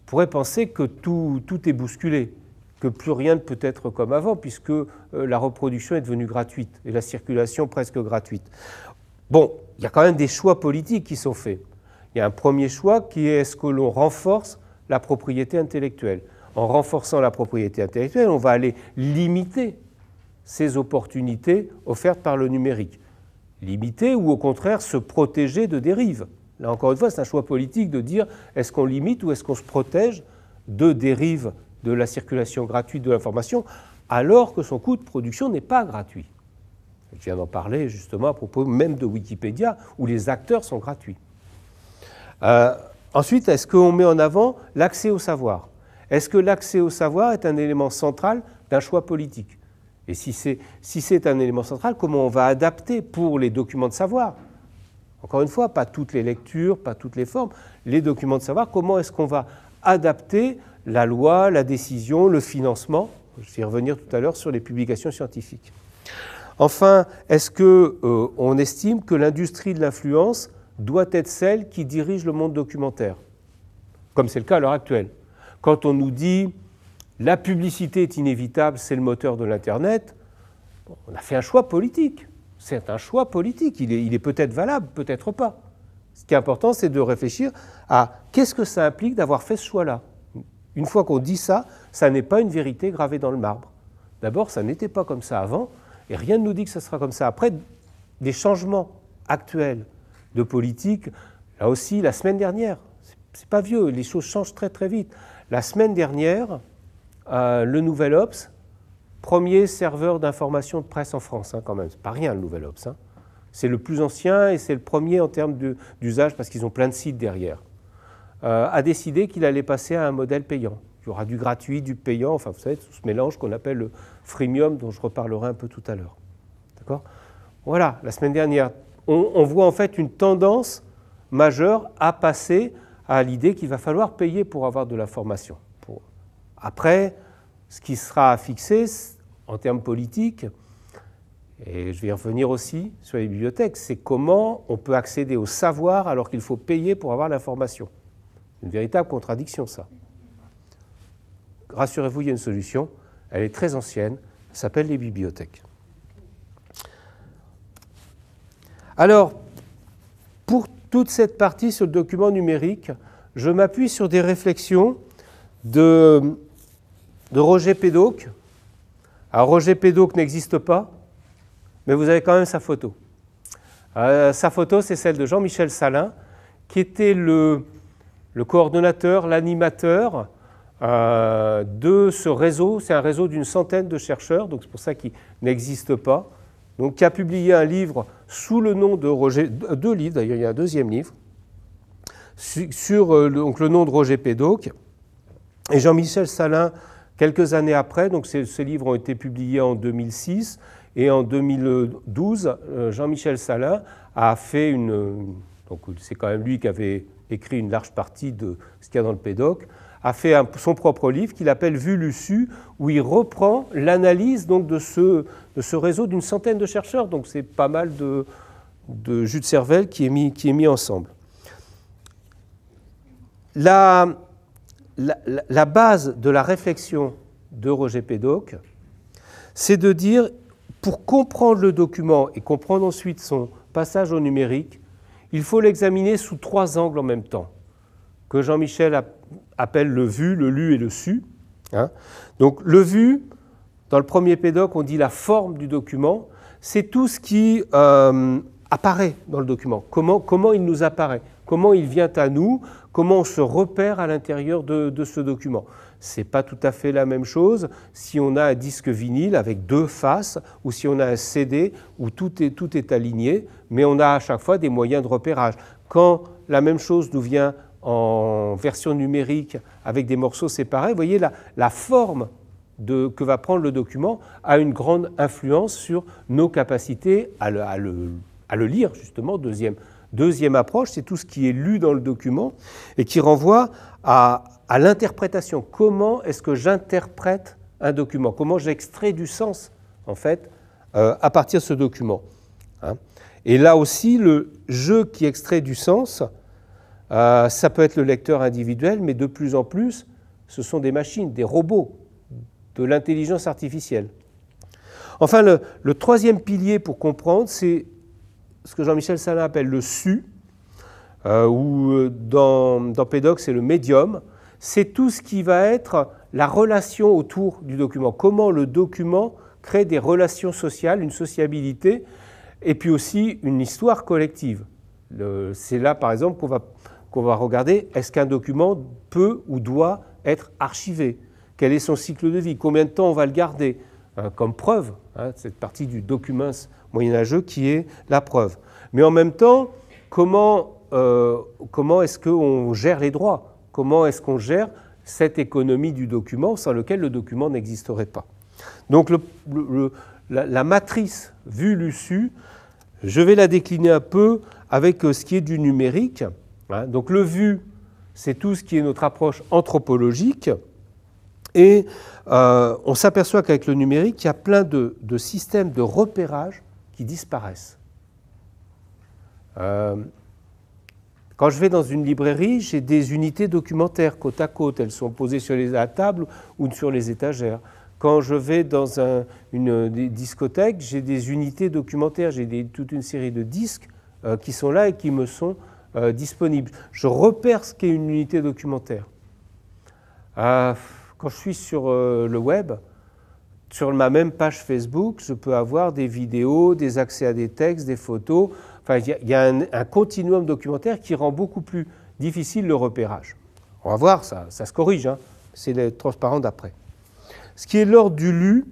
pourrait penser que tout, tout est bousculé, que plus rien ne peut être comme avant, puisque euh, la reproduction est devenue gratuite et la circulation presque gratuite. Bon, il y a quand même des choix politiques qui sont faits. Il y a un premier choix qui est est-ce que l'on renforce la propriété intellectuelle En renforçant la propriété intellectuelle, on va aller limiter ces opportunités offertes par le numérique. Limiter ou au contraire se protéger de dérives. Là encore une fois, c'est un choix politique de dire est-ce qu'on limite ou est-ce qu'on se protège de dérives de la circulation gratuite de l'information alors que son coût de production n'est pas gratuit. Je viens d'en parler justement à propos même de Wikipédia où les acteurs sont gratuits. Euh, ensuite, est-ce qu'on met en avant l'accès au savoir Est-ce que l'accès au savoir est un élément central d'un choix politique Et si c'est un élément central, comment on va adapter pour les documents de savoir encore une fois, pas toutes les lectures, pas toutes les formes, les documents de savoir comment est-ce qu'on va adapter la loi, la décision, le financement. Je vais revenir tout à l'heure sur les publications scientifiques. Enfin, est-ce qu'on euh, estime que l'industrie de l'influence doit être celle qui dirige le monde documentaire, comme c'est le cas à l'heure actuelle Quand on nous dit la publicité est inévitable, c'est le moteur de l'internet, on a fait un choix politique c'est un choix politique. Il est, peut-être valable, peut-être pas. Ce qui est important, c'est de réfléchir à qu'est-ce que ça implique d'avoir fait ce choix-là. Une fois qu'on dit ça, ça n'est pas une vérité gravée dans le marbre. D'abord, ça n'était pas comme ça avant, et rien ne nous dit que ça sera comme ça. Après, des changements actuels de politique, là aussi, la semaine dernière, c'est pas vieux, les choses changent très très vite. La semaine dernière, euh, le Nouvel Ops premier serveur d'information de presse en France, hein, quand même. C'est pas rien le Nouvel Obs. Hein. C'est le plus ancien et c'est le premier en termes d'usage parce qu'ils ont plein de sites derrière. Euh, a décidé qu'il allait passer à un modèle payant. Il y aura du gratuit, du payant, enfin vous savez, tout ce mélange qu'on appelle le freemium dont je reparlerai un peu tout à l'heure. D'accord Voilà, la semaine dernière, on, voit en fait une tendance majeure à passer à l'idée qu'il va falloir payer pour avoir de la formation. Après, ce qui sera fixé, en termes politiques, et je vais y revenir aussi sur les bibliothèques, c'est comment on peut accéder au savoir alors qu'il faut payer pour avoir l'information. Une véritable contradiction, ça. Rassurez-vous, il y a une solution. Elle est très ancienne. Elle s'appelle les bibliothèques. Alors, pour toute cette partie sur le document numérique, je m'appuie sur des réflexions de, de Roger Pédoc, alors ah, Roger Pédoc n'existe pas, mais vous avez quand même sa photo. Euh, sa photo, c'est celle de Jean-Michel Salin, qui était le, coordonnateur, l'animateur euh, de ce réseau. C'est un réseau d'une centaine de chercheurs, donc c'est pour ça qu'il n'existe pas. Donc, qui a publié un livre sous le nom de Roger, deux livres d'ailleurs, il y a un deuxième livre, sur, euh, le nom de Roger Pédoc. Et Jean-Michel Salin Quelques années après, donc ces, livres ont été publiés en 2006 et en 2012, euh, Jean-Michel Salin a fait une. Donc c'est quand même lui qui avait écrit une large partie de ce qu'il y a dans le Pédoc, a fait son propre livre qu'il appelle l'ussu », où il reprend l'analyse donc de ce, de ce réseau d'une centaine de chercheurs. Donc c'est pas mal de, de jus de cervelle qui est mis, qui est mis ensemble. La, la, base de la réflexion de Roger Pédoc, c'est de dire, pour comprendre le document et comprendre ensuite son passage au numérique, il faut l'examiner sous trois angles en même temps, que Jean-Michel appelle le vu, le lu et le su. Hein. Donc le vu, dans le premier pédoc, on dit la forme du document, c'est tout ce qui euh, apparaît dans le document, comment il nous apparaît, comment il vient à nous, comment on se repère à l'intérieur de, ce document. C'est pas tout à fait la même chose si on a un disque vinyle avec deux faces ou si on a un CD où tout est, tout est aligné, mais on a à chaque fois des moyens de repérage. Quand la même chose nous vient en version numérique avec des morceaux séparés, voyez la, la forme que va prendre le document a une grande influence sur nos capacités à le, à le lire, justement, deuxième, Deuxième approche, c'est tout ce qui est lu dans le document et qui renvoie à, l'interprétation. Comment est-ce que j'interprète un document Comment j'extrais du sens, en fait, euh, à partir de ce document hein? Et là aussi, le jeu qui extrait du sens, euh, ça peut être le lecteur individuel, mais de plus en plus, ce sont des machines, des robots, de l'intelligence artificielle. Enfin, le, troisième pilier pour comprendre, c'est ce que Jean-Michel Salin appelle le SU, euh, ou euh, dans, dans c'est le médium. C'est tout ce qui va être la relation autour du document, comment le document crée des relations sociales, une sociabilité, et puis aussi une histoire collective. C'est là, par exemple, qu'on va, va regarder est-ce qu'un document peut ou doit être archivé Quel est son cycle de vie Combien de temps on va le garder euh, Comme preuve, hein, cette partie du document moyenâgeux qui est la preuve. Mais en même temps, comment, euh, comment est-ce qu'on gère les droits Comment est-ce qu'on gère cette économie du document sans lequel le document n'existerait pas Donc la, matrice vue su je vais la décliner un peu avec euh, ce qui est du numérique. Hein. donc le vu, c'est tout ce qui est notre approche anthropologique. Et euh, on s'aperçoit qu'avec le numérique, il y a plein de systèmes de repérage qui disparaissent. Euh, quand je vais dans une librairie, j'ai des unités documentaires côte à côte. Elles sont posées sur les, à table ou sur les étagères. Quand je vais dans une discothèque, j'ai des unités documentaires, j'ai toute une série de disques euh, qui sont là et qui me sont euh, disponibles. Je repère ce qu'est une unité documentaire. quand je suis sur le web, sur ma même page Facebook, je peux avoir des vidéos, des accès à des textes, des photos. Enfin, il y, a un, continuum documentaire qui rend beaucoup plus difficile le repérage. On va voir, ça, se corrige, hein. c'est transparent d'après. Ce qui est l'ordre du lu,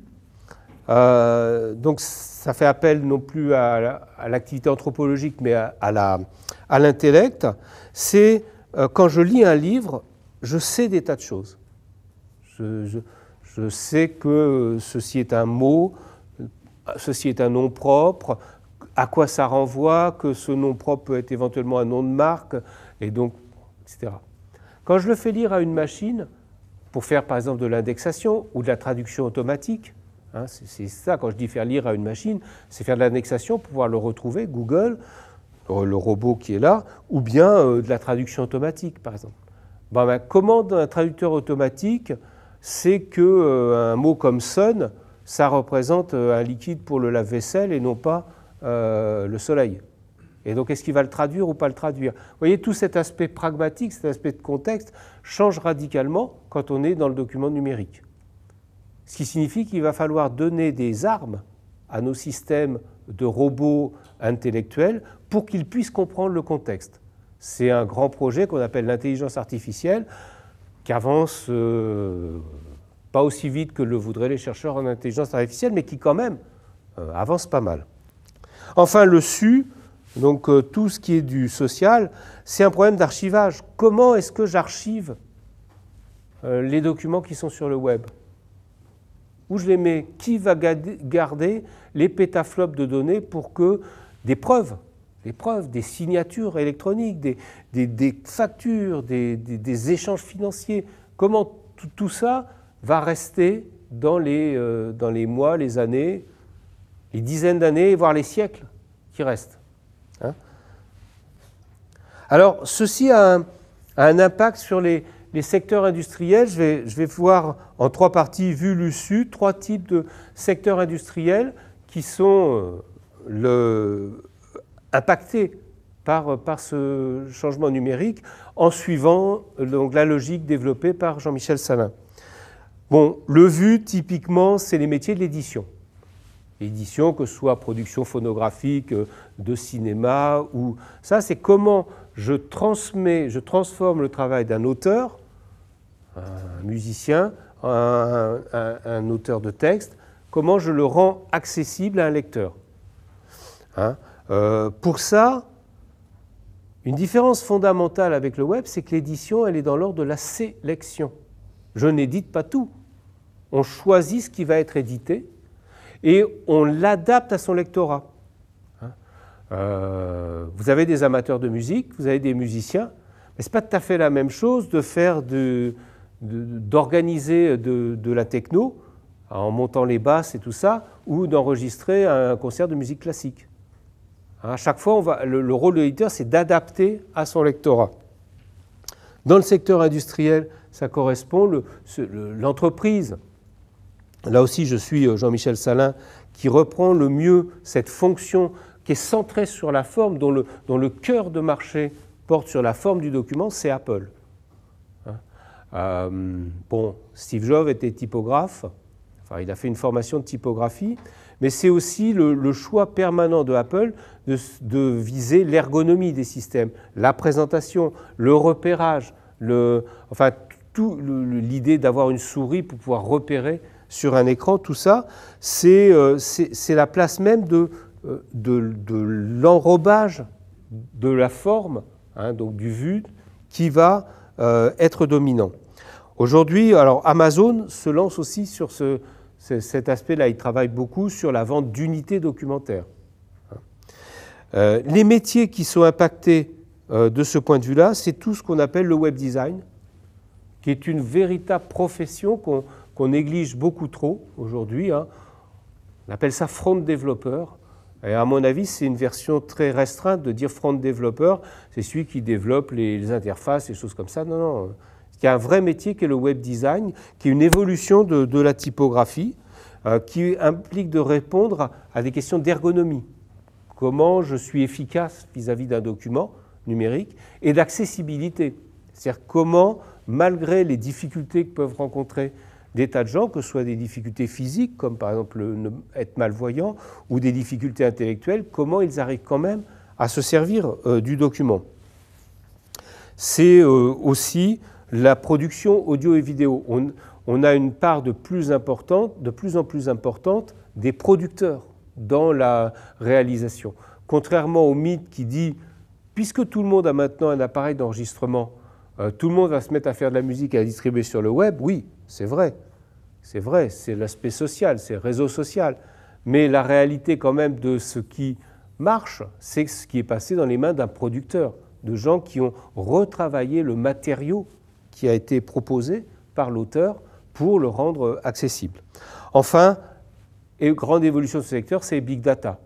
euh, donc ça fait appel non plus à, l'activité anthropologique, mais à, à l'intellect, c'est euh, quand je lis un livre, je sais des tas de choses. je je sais que ceci est un mot, ceci est un nom propre, à quoi ça renvoie, que ce nom propre peut être éventuellement un nom de marque, et donc, etc. Quand je le fais lire à une machine, pour faire par exemple de l'indexation ou de la traduction automatique, hein, c'est ça quand je dis faire lire à une machine, c'est faire de l'indexation pour pouvoir le retrouver, Google, euh, le robot qui est là, ou bien euh, de la traduction automatique par exemple. Ben, ben, comment un traducteur automatique c'est qu'un euh, mot comme sun, ça représente euh, un liquide pour le lave-vaisselle et non pas euh, le soleil. Et donc, est-ce qu'il va le traduire ou pas le traduire Vous voyez, tout cet aspect pragmatique, cet aspect de contexte, change radicalement quand on est dans le document numérique. Ce qui signifie qu'il va falloir donner des armes à nos systèmes de robots intellectuels pour qu'ils puissent comprendre le contexte. C'est un grand projet qu'on appelle l'intelligence artificielle qui avance euh, pas aussi vite que le voudraient les chercheurs en intelligence artificielle, mais qui quand même euh, avance pas mal. Enfin, le SU, donc euh, tout ce qui est du social, c'est un problème d'archivage. Comment est-ce que j'archive les documents qui sont sur le web Où je les mets Qui va garder les pétaflops de données pour que des preuves des preuves, des signatures électroniques, des, factures, des, échanges financiers. Comment tout ça va rester euh, dans les, mois, les années, les dizaines d'années, voire les siècles qui restent hein Alors, ceci a un, impact sur les, secteurs industriels. Je vais, je vais voir en trois parties, vu l'USU, trois types de secteurs industriels qui sont euh, le impacté par, par ce changement numérique en suivant donc, la logique développée par Jean-Michel Salin. Bon, le vu, typiquement, c'est les métiers de l'édition. Édition, que ce soit production phonographique, euh, de cinéma, ou ça, c'est comment je transmets, je transforme le travail d'un auteur, un musicien, un, auteur de texte, comment je le rends accessible à un lecteur. Hein. Euh, pour ça, une différence fondamentale avec le web, c'est que l'édition, elle est dans l'ordre de la sélection. Je n'édite pas tout. On choisit ce qui va être édité et on l'adapte à son lectorat. Hein? Euh, vous avez des amateurs de musique, vous avez des musiciens, mais ce n'est pas tout à fait la même chose de faire d'organiser de, la techno en montant les basses et tout ça, ou d'enregistrer un concert de musique classique. Hein, à chaque fois, on le, rôle de l'éditeur, c'est d'adapter à son lectorat. Dans le secteur industriel, ça correspond l'entreprise. Là aussi, je suis euh, Jean-Michel Salin qui reprend le mieux cette fonction qui est centrée sur la forme, dont le, cœur de marché porte sur la forme du document, c'est Apple. Hein, euh, bon, Steve Jobs était typographe, enfin il a fait une formation de typographie, mais c'est aussi le, choix permanent de Apple de, viser l'ergonomie des systèmes, la présentation, le repérage, enfin l'idée d'avoir une souris pour pouvoir repérer sur un écran, tout ça, c'est euh, la place même euh, de, l'enrobage de la forme, hein, donc du vu, qui va euh, être dominant. Aujourd'hui, alors Amazon se lance aussi sur ce, cet aspect-là, il travaille beaucoup sur la vente d'unités documentaires. Hein. Euh, les métiers qui sont impactés euh, de ce point de vue-là, c'est tout ce qu'on appelle le web design, qui est une véritable profession qu'on néglige beaucoup trop aujourd'hui. Hein. On appelle ça front developer. Et à mon avis, c'est une version très restreinte de dire front developer, c'est celui qui développe les, interfaces, les choses comme ça. Non, non, y a un vrai métier qui est le web design, qui est une évolution de, la typographie, euh, qui implique de répondre à des questions d'ergonomie. Comment je suis efficace vis-à-vis d'un document numérique et d'accessibilité. C'est-à-dire comment, malgré les difficultés que peuvent rencontrer des tas de gens, que ce soit des difficultés physiques, comme par exemple être malvoyant, ou des difficultés intellectuelles, comment ils arrivent quand même à se servir euh, du document. C'est euh, aussi la production audio et vidéo. On, a une part de plus, importante, de plus en plus importante des producteurs dans la réalisation. Contrairement au mythe qui dit, puisque tout le monde a maintenant un appareil d'enregistrement, euh, tout le monde va se mettre à faire de la musique et à distribuer sur le web, oui, c'est vrai. C'est vrai, c'est l'aspect social, c'est réseau social. Mais la réalité quand même de ce qui marche, c'est ce qui est passé dans les mains d'un producteur, de gens qui ont retravaillé le matériau qui a été proposé par l'auteur pour le rendre accessible. Enfin, et grande évolution de ce secteur, c'est Big Data.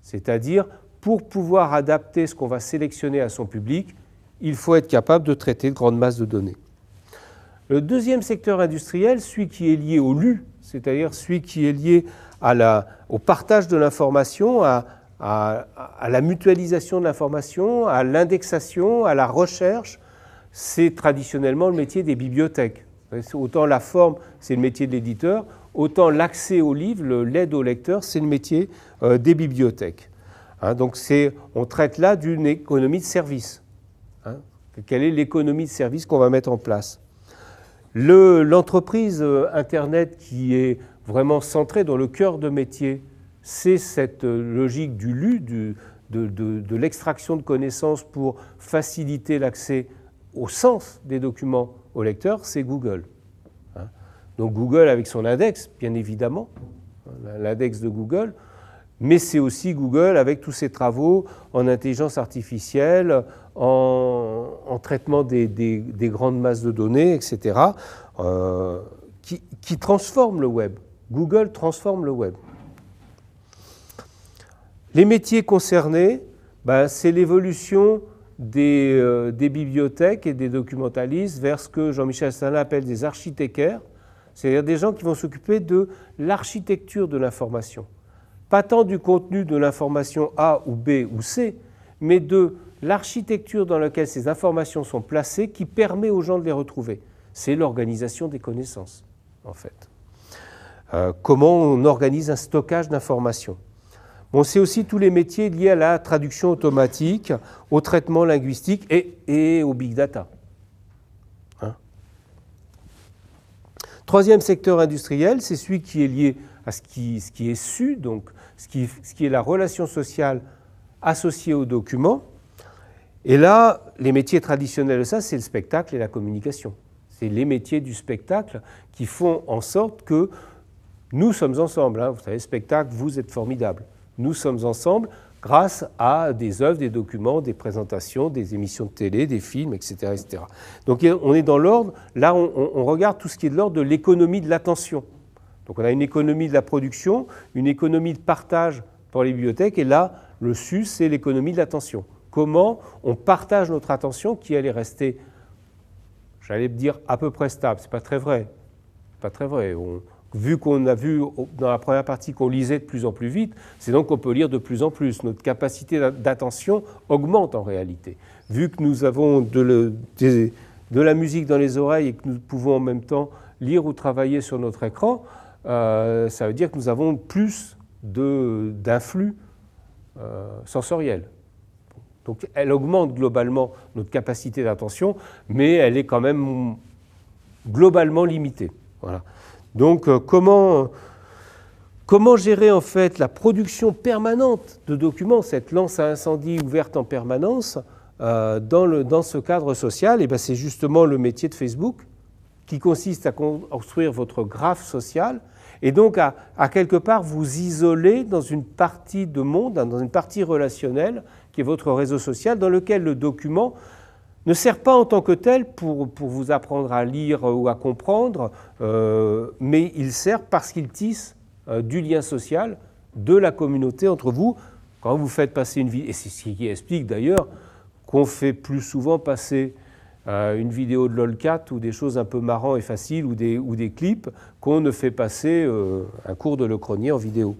C'est-à-dire, pour pouvoir adapter ce qu'on va sélectionner à son public, il faut être capable de traiter de grandes masses de données. Le deuxième secteur industriel, celui qui est lié au LU, c'est-à-dire celui qui est lié au partage de l'information, à, la mutualisation de l'information, à l'indexation, à la recherche, c'est traditionnellement le métier des bibliothèques. Autant la forme, c'est le métier de l'éditeur, autant l'accès aux livres, l'aide au lecteurs, c'est le métier euh, des bibliothèques. Hein, donc on traite là d'une économie de service. Hein, quelle est l'économie de service qu'on va mettre en place L'entreprise euh, Internet qui est vraiment centrée dans le cœur de métier, c'est cette euh, logique du LU, de, de l'extraction de connaissances pour faciliter l'accès au sens des documents au lecteur, c'est Google. Hein. Donc Google avec son index, bien évidemment, hein, l'index de Google, mais c'est aussi Google avec tous ses travaux en intelligence artificielle, en, traitement des, grandes masses de données, etc., euh, qui, qui transforme le web. Google transforme le web. Les métiers concernés, ben, c'est l'évolution euh, des, bibliothèques et des documentalistes vers ce que Jean-Michel Stalin appelle des architectaires, c'est-à-dire des gens qui vont s'occuper de l'architecture de l'information. Pas tant du contenu de l'information A ou B ou C, mais de l'architecture dans laquelle ces informations sont placées qui permet aux gens de les retrouver. C'est l'organisation des connaissances, en fait. Euh, comment on organise un stockage d'informations on sait aussi tous les métiers liés à la traduction automatique, au traitement linguistique et, et au big data. Hein. Troisième secteur industriel, c'est celui qui est lié à ce qui, ce qui est su, donc ce qui, ce est la relation sociale associée au documents. Et là, les métiers traditionnels de ça, c'est le spectacle et la communication. C'est les métiers du spectacle qui font en sorte que nous sommes ensemble. Hein. Vous savez, spectacle, vous êtes formidable nous sommes ensemble grâce à des œuvres, des documents, des présentations, des émissions de télé, des films, etc. etc. Donc on est dans l'ordre, là on, regarde tout ce qui est de l'ordre de l'économie de l'attention. Donc on a une économie de la production, une économie de partage pour les bibliothèques, et là le SUS c'est l'économie de l'attention. Comment on partage notre attention qui allait rester, j'allais dire à peu près stable, c'est pas très vrai, pas très vrai. On, vu qu'on a vu dans la première partie qu'on lisait de plus en plus vite, c'est donc qu'on peut lire de plus en plus. Notre capacité d'attention augmente en réalité. Vu que nous avons de, la musique dans les oreilles et que nous pouvons en même temps lire ou travailler sur notre écran, euh, ça veut dire que nous avons plus d'influx euh, sensoriels. Donc elle augmente globalement notre capacité d'attention, mais elle est quand même globalement limitée. Voilà. Donc euh, comment, comment gérer en fait la production permanente de documents, cette lance à incendie ouverte en permanence euh, dans, le, dans, ce cadre social eh ben, C'est justement le métier de Facebook qui consiste à construire votre graphe social et donc à, à quelque part vous isoler dans une partie de monde, hein, dans une partie relationnelle qui est votre réseau social dans lequel le document ne sert pas en tant que tel pour, vous apprendre à lire ou à comprendre, euh, mais il sert parce qu'il tisse euh, du lien social, de la communauté entre vous, quand vous faites passer une vidéo, et c'est ce qui explique d'ailleurs qu'on fait plus souvent passer euh, une vidéo de LOLCAT ou des choses un peu marrantes et faciles ou des, ou des clips qu'on ne fait passer un cours de Lecronier en vidéo.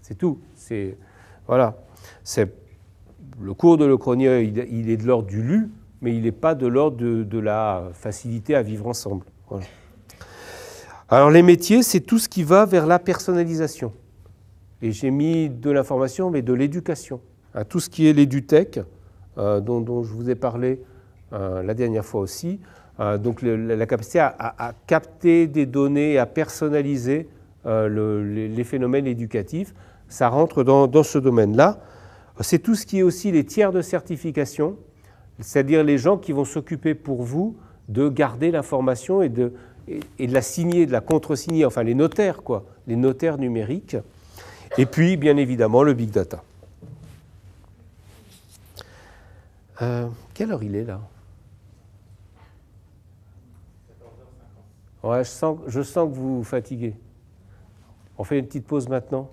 C'est tout. voilà. C'est le cours de le il, il, est de l'ordre du lu, mais il n'est pas de l'ordre de, la facilité à vivre ensemble. Alors les métiers, c'est tout ce qui va vers la personnalisation. Et j'ai mis de l'information, mais de l'éducation. tout ce qui est l'édutech, euh, dont, dont, je vous ai parlé euh, la dernière fois aussi. Euh, donc la capacité à, capter des données, à personnaliser euh, les, phénomènes éducatifs, ça rentre dans ce domaine-là. C'est tout ce qui est aussi les tiers de certification, c'est-à-dire les gens qui vont s'occuper pour vous de garder l'information et de, la signer, de la contresigner, enfin les notaires, quoi, les notaires numériques. Et puis, bien évidemment, le big data. Euh, quelle heure il est là Ouais, je sens, je sens que vous vous fatiguez. On fait une petite pause maintenant